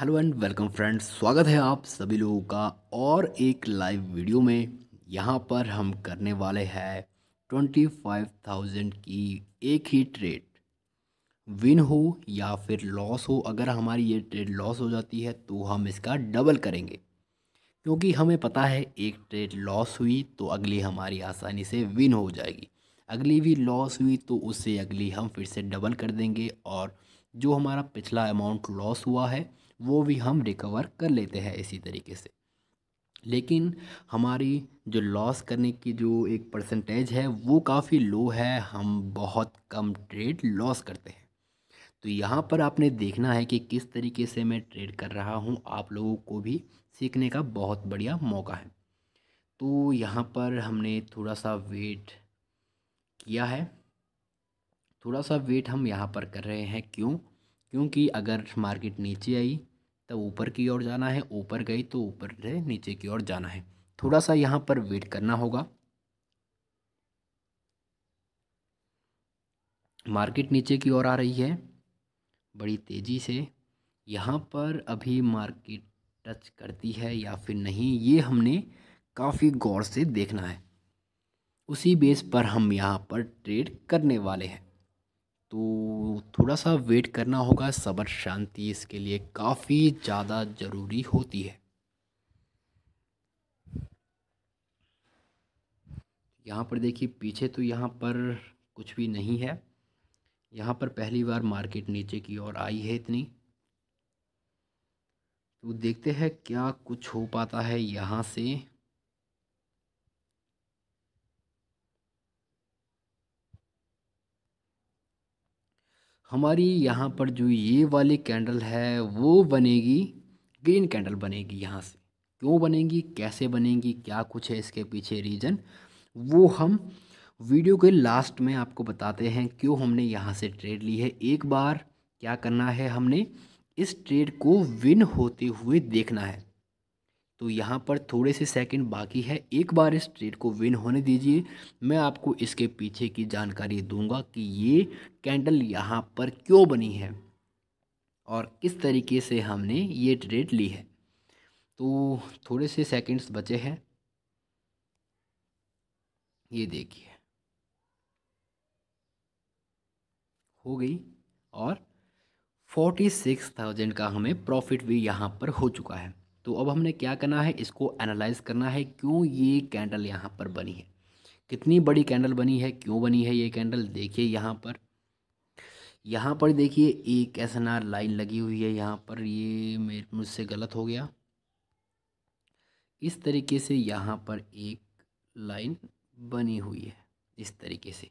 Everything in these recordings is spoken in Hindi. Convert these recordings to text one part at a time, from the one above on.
हेलो एंड वेलकम फ्रेंड्स स्वागत है आप सभी लोगों का और एक लाइव वीडियो में यहाँ पर हम करने वाले हैं ट्वेंटी फाइव थाउजेंड की एक ही ट्रेड विन हो या फिर लॉस हो अगर हमारी ये ट्रेड लॉस हो जाती है तो हम इसका डबल करेंगे क्योंकि हमें पता है एक ट्रेड लॉस हुई तो अगली हमारी आसानी से विन हो जाएगी अगली भी लॉस हुई तो उससे अगली हम फिर से डबल कर देंगे और जो हमारा पिछला अमाउंट लॉस हुआ है वो भी हम रिकवर कर लेते हैं इसी तरीके से लेकिन हमारी जो लॉस करने की जो एक परसेंटेज है वो काफ़ी लो है हम बहुत कम ट्रेड लॉस करते हैं तो यहाँ पर आपने देखना है कि किस तरीके से मैं ट्रेड कर रहा हूँ आप लोगों को भी सीखने का बहुत बढ़िया मौका है तो यहाँ पर हमने थोड़ा सा वेट किया है थोड़ा सा वेट हम यहाँ पर कर रहे हैं क्यों क्योंकि अगर मार्केट नीचे आई तो ऊपर की ओर जाना है ऊपर गई तो ऊपर से नीचे की ओर जाना है थोड़ा सा यहाँ पर वेट करना होगा मार्केट नीचे की ओर आ रही है बड़ी तेज़ी से यहाँ पर अभी मार्केट टच करती है या फिर नहीं ये हमने काफ़ी गौर से देखना है उसी बेस पर हम यहाँ पर ट्रेड करने वाले हैं तो थोड़ा सा वेट करना होगा सब्र शांति इसके लिए काफ़ी ज़्यादा ज़रूरी होती है यहाँ पर देखिए पीछे तो यहाँ पर कुछ भी नहीं है यहाँ पर पहली बार मार्केट नीचे की ओर आई है इतनी तो देखते हैं क्या कुछ हो पाता है यहाँ से हमारी यहाँ पर जो ये वाली कैंडल है वो बनेगी ग्रीन कैंडल बनेगी यहाँ से क्यों बनेगी कैसे बनेगी क्या कुछ है इसके पीछे रीजन वो हम वीडियो के लास्ट में आपको बताते हैं क्यों हमने यहाँ से ट्रेड ली है एक बार क्या करना है हमने इस ट्रेड को विन होते हुए देखना है तो यहाँ पर थोड़े से सेकंड बाकी है एक बार इस ट्रेड को विन होने दीजिए मैं आपको इसके पीछे की जानकारी दूंगा कि ये कैंडल यहाँ पर क्यों बनी है और किस तरीके से हमने ये ट्रेड ली है तो थोड़े से सेकंड्स बचे हैं ये देखिए हो गई और फोर्टी सिक्स थाउजेंड का हमें प्रॉफिट भी यहाँ पर हो चुका है तो अब हमने क्या करना है इसको एनालाइज करना है क्यों ये कैंडल यहाँ पर बनी है कितनी बड़ी कैंडल बनी है क्यों बनी है ये कैंडल देखिए यहाँ पर यहाँ पर देखिए एक एस एन आर लाइन लगी हुई है यहाँ पर ये मेरे मुझसे गलत हो गया इस तरीके से यहाँ पर एक लाइन बनी हुई है इस तरीके से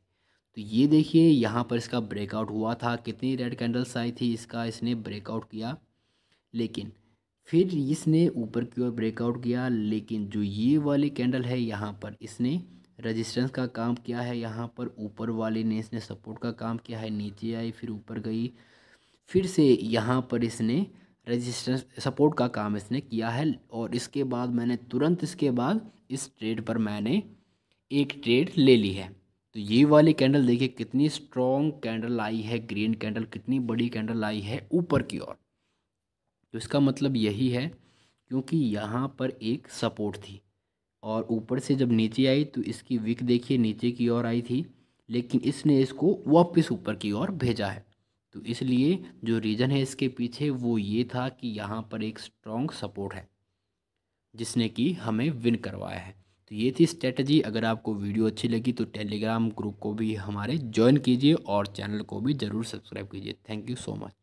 तो ये देखिए यहाँ पर इसका ब्रेकआउट हुआ था कितनी रेड कैंडल्स आई थी इसका इसने ब्रेकआउट किया लेकिन फिर इसने ऊपर की ओर ब्रेकआउट किया लेकिन जो ये वाली कैंडल है यहाँ पर इसने रेजिस्टेंस का काम किया है यहाँ पर ऊपर वाले ने इसने सपोर्ट का काम किया है नीचे आई फिर ऊपर गई फिर से यहाँ पर इसने रेजिस्टेंस सपोर्ट का काम इसने किया है और इसके बाद मैंने तुरंत इसके बाद इस ट्रेड पर मैंने एक ट्रेड ले ली है तो ये वाली कैंडल देखिए कितनी स्ट्रॉन्ग कैंडल आई है ग्रीन कैंडल कितनी बड़ी कैंडल आई है ऊपर की ओर तो इसका मतलब यही है क्योंकि यहाँ पर एक सपोर्ट थी और ऊपर से जब नीचे आई तो इसकी विक देखिए नीचे की ओर आई थी लेकिन इसने इसको वापस ऊपर की ओर भेजा है तो इसलिए जो रीज़न है इसके पीछे वो ये था कि यहाँ पर एक स्ट्रॉन्ग सपोर्ट है जिसने कि हमें विन करवाया है तो ये थी स्ट्रेटजी अगर आपको वीडियो अच्छी लगी तो टेलीग्राम ग्रुप को भी हमारे ज्वाइन कीजिए और चैनल को भी ज़रूर सब्सक्राइब कीजिए थैंक यू सो मच